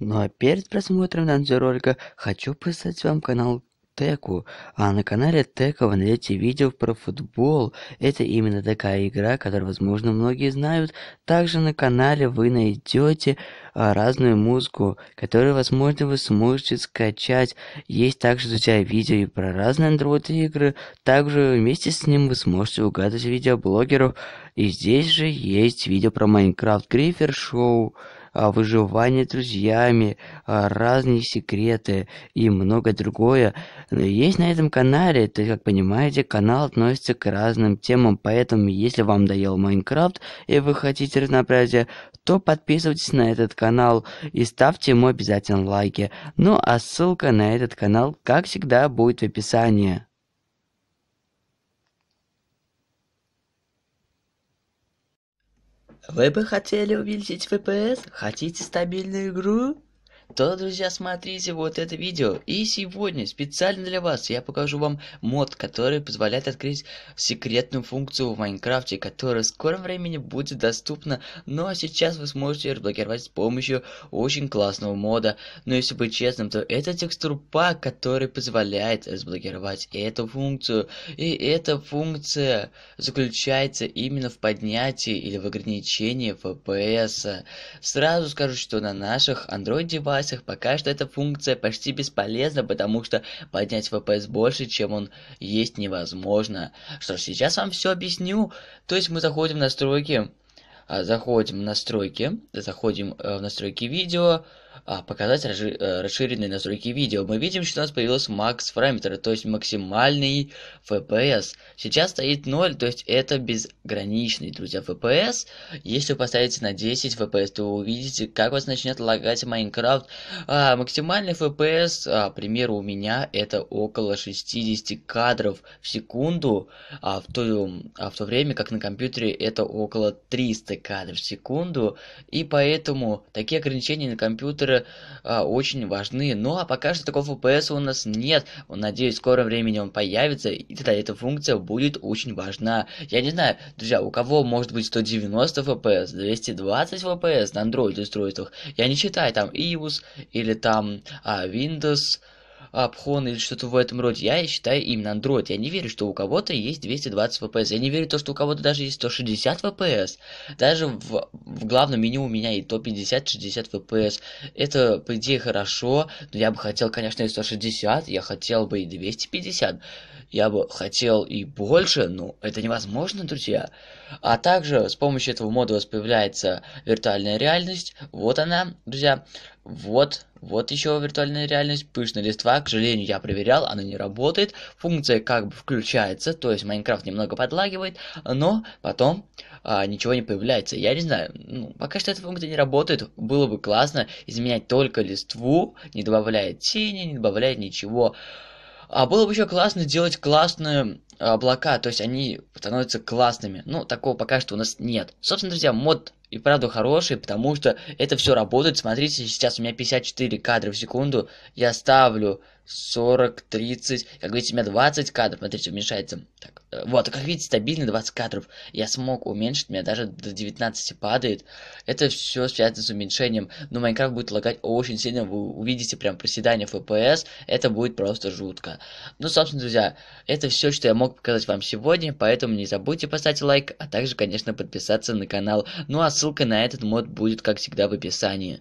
Ну а перед просмотром данного ролика хочу поставить вам канал Теку. А на канале Тека вы найдете видео про футбол. Это именно такая игра, которую, возможно, многие знают. Также на канале вы найдете а, разную музыку, которую, возможно, вы сможете скачать. Есть также, друзья, видео и про разные Android игры. Также вместе с ним вы сможете угадать видеоблогеров. И здесь же есть видео про Майнкрафт Грифер Шоу. А, выживание друзьями, а, разные секреты и многое другое. Есть на этом канале, то есть, как понимаете, канал относится к разным темам, поэтому если вам доел Майнкрафт и вы хотите разнообразия, то подписывайтесь на этот канал и ставьте ему обязательно лайки. Ну а ссылка на этот канал, как всегда, будет в описании. Вы бы хотели увеличить ВПС? Хотите стабильную игру? то, друзья, смотрите вот это видео. И сегодня специально для вас я покажу вам мод, который позволяет открыть секретную функцию в Майнкрафте, которая в скором времени будет доступна. Но ну, а сейчас вы сможете разблокировать с помощью очень классного мода. Но если быть честным, то это текстурпак, который позволяет разблокировать эту функцию. И эта функция заключается именно в поднятии или в ограничении FPS. Сразу скажу, что на наших Android девайсах классах пока что эта функция почти бесполезна, потому что поднять ВПС больше, чем он есть, невозможно. Что ж, сейчас вам все объясню. То есть мы заходим в настройки, а, заходим в настройки, заходим э, в настройки видео, а, показать э, расширенные настройки видео. Мы видим, что у нас появился макс параметр, то есть максимальный FPS. Сейчас стоит 0, то есть это безграничный, друзья, FPS. Если вы поставите на 10 FPS, то вы увидите, как у вас начнет лагать Майнкрафт. А, максимальный FPS, а, к примеру, у меня это около 60 кадров в секунду, а в, то, а в то время как на компьютере это около 300 кадров в секунду. И поэтому такие ограничения на компьютере параметры а, очень важны. Ну а пока что такого FPS у нас нет. Надеюсь, в скором времени он появится, и тогда эта функция будет очень важна. Я не знаю, друзья, у кого может быть 190 FPS, 220 FPS на Android устройствах. Я не считаю там iOS или там а, Windows обхон или что-то в этом роде. Я считаю именно Android. Я не верю, что у кого-то есть 220 FPS. Я не верю в то, что у кого-то даже есть 160 FPS. Даже в, в главном меню у меня и 50 60 FPS. Это, по идее, хорошо, но я бы хотел, конечно, и 160, я хотел бы и 250. Я бы хотел и больше, но ну, это невозможно, друзья. А также с помощью этого мода у вас появляется виртуальная реальность. Вот она, друзья. Вот, вот еще виртуальная реальность, пышная листва, к сожалению, я проверял, она не работает, функция как бы включается, то есть Майнкрафт немного подлагивает, но потом а, ничего не появляется. Я не знаю, ну, пока что эта функция не работает, было бы классно изменять только листву, не добавляя тени, не добавляя ничего а было бы еще классно делать классную облака, то есть они становятся классными. Ну, такого пока что у нас нет. Собственно, друзья, мод и правда хороший, потому что это все работает. Смотрите, сейчас у меня 54 кадра в секунду. Я ставлю 40, 30, как видите, у меня 20 кадров. Смотрите, уменьшается. Так, э, вот, как видите, стабильно 20 кадров. Я смог уменьшить, у меня даже до 19 падает. Это все связано с уменьшением. Но Майнкрафт будет лагать очень сильно. Вы увидите прям проседание FPS. Это будет просто жутко. Ну, собственно, друзья, это все, что я мог мог показать вам сегодня, поэтому не забудьте поставить лайк, а также, конечно, подписаться на канал. Ну а ссылка на этот мод будет, как всегда, в описании.